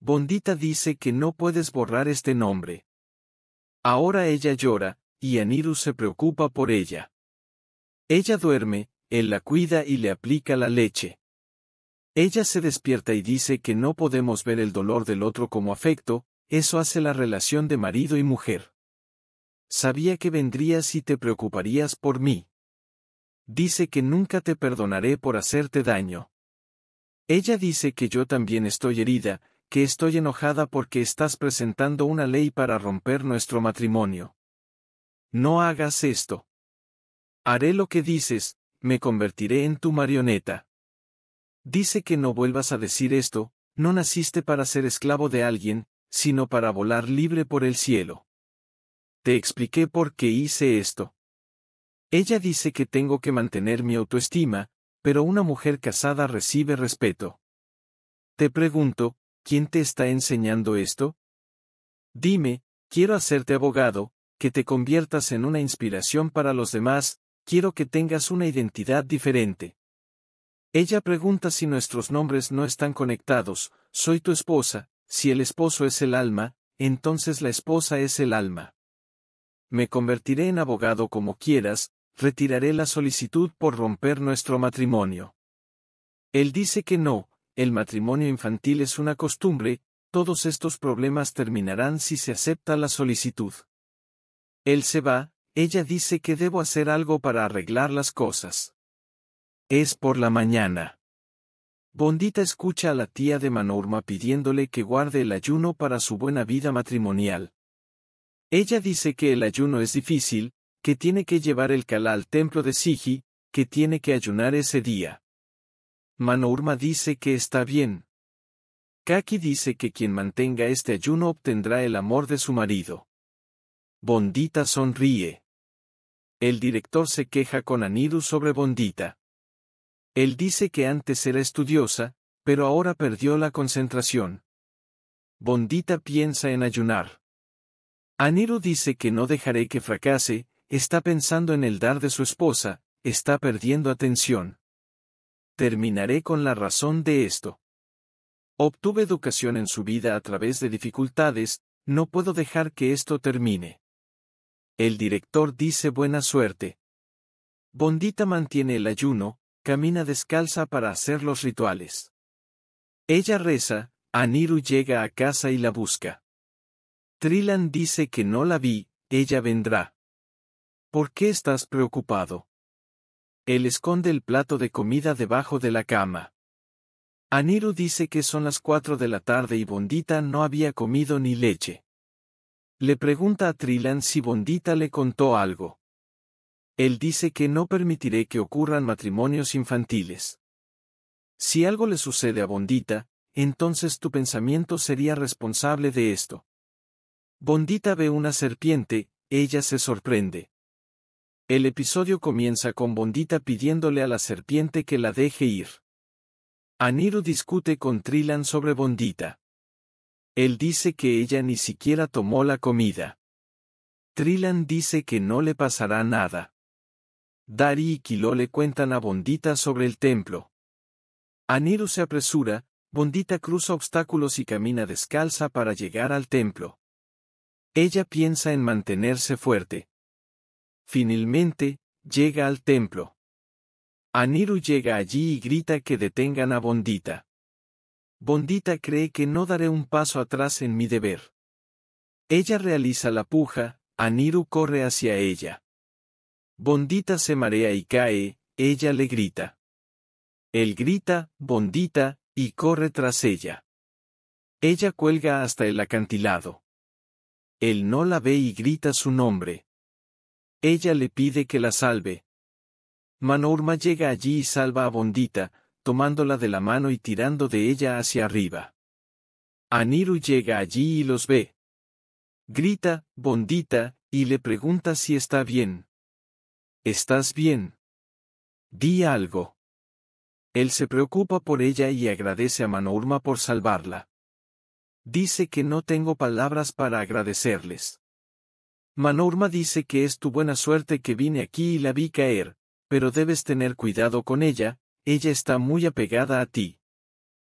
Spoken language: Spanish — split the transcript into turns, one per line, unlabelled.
Bondita dice que no puedes borrar este nombre. Ahora ella llora, y Aniru se preocupa por ella. Ella duerme, él la cuida y le aplica la leche. Ella se despierta y dice que no podemos ver el dolor del otro como afecto, eso hace la relación de marido y mujer. Sabía que vendrías y te preocuparías por mí. Dice que nunca te perdonaré por hacerte daño. Ella dice que yo también estoy herida, que estoy enojada porque estás presentando una ley para romper nuestro matrimonio. No hagas esto. Haré lo que dices, me convertiré en tu marioneta. Dice que no vuelvas a decir esto, no naciste para ser esclavo de alguien, sino para volar libre por el cielo. Te expliqué por qué hice esto. Ella dice que tengo que mantener mi autoestima, pero una mujer casada recibe respeto. Te pregunto, ¿quién te está enseñando esto? Dime, quiero hacerte abogado, que te conviertas en una inspiración para los demás, quiero que tengas una identidad diferente. Ella pregunta si nuestros nombres no están conectados, soy tu esposa, si el esposo es el alma, entonces la esposa es el alma. Me convertiré en abogado como quieras, retiraré la solicitud por romper nuestro matrimonio. Él dice que no, el matrimonio infantil es una costumbre, todos estos problemas terminarán si se acepta la solicitud. Él se va, ella dice que debo hacer algo para arreglar las cosas. Es por la mañana. Bondita escucha a la tía de Manorma pidiéndole que guarde el ayuno para su buena vida matrimonial. Ella dice que el ayuno es difícil, que tiene que llevar el calá al templo de Sigi, que tiene que ayunar ese día. Manourma dice que está bien. Kaki dice que quien mantenga este ayuno obtendrá el amor de su marido. Bondita sonríe. El director se queja con Aniru sobre Bondita. Él dice que antes era estudiosa, pero ahora perdió la concentración. Bondita piensa en ayunar. Aniru dice que no dejaré que fracase, está pensando en el dar de su esposa, está perdiendo atención. Terminaré con la razón de esto. Obtuve educación en su vida a través de dificultades, no puedo dejar que esto termine. El director dice buena suerte. Bondita mantiene el ayuno, camina descalza para hacer los rituales. Ella reza, Aniru llega a casa y la busca. Trilan dice que no la vi, ella vendrá. ¿Por qué estás preocupado? Él esconde el plato de comida debajo de la cama. Aniru dice que son las cuatro de la tarde y Bondita no había comido ni leche. Le pregunta a Trilan si Bondita le contó algo. Él dice que no permitiré que ocurran matrimonios infantiles. Si algo le sucede a Bondita, entonces tu pensamiento sería responsable de esto. Bondita ve una serpiente, ella se sorprende. El episodio comienza con Bondita pidiéndole a la serpiente que la deje ir. Aniru discute con Trilan sobre Bondita. Él dice que ella ni siquiera tomó la comida. Trilan dice que no le pasará nada. Dari y Kilo le cuentan a Bondita sobre el templo. Aniru se apresura, Bondita cruza obstáculos y camina descalza para llegar al templo. Ella piensa en mantenerse fuerte. Finalmente, llega al templo. Aniru llega allí y grita que detengan a Bondita. Bondita cree que no daré un paso atrás en mi deber. Ella realiza la puja, Aniru corre hacia ella. Bondita se marea y cae, ella le grita. Él grita, Bondita, y corre tras ella. Ella cuelga hasta el acantilado. Él no la ve y grita su nombre. Ella le pide que la salve. Manorma llega allí y salva a Bondita, tomándola de la mano y tirando de ella hacia arriba. Aniru llega allí y los ve. Grita, Bondita, y le pregunta si está bien. ¿Estás bien? Di algo. Él se preocupa por ella y agradece a Manorma por salvarla. Dice que no tengo palabras para agradecerles. Manorma dice que es tu buena suerte que vine aquí y la vi caer, pero debes tener cuidado con ella, ella está muy apegada a ti.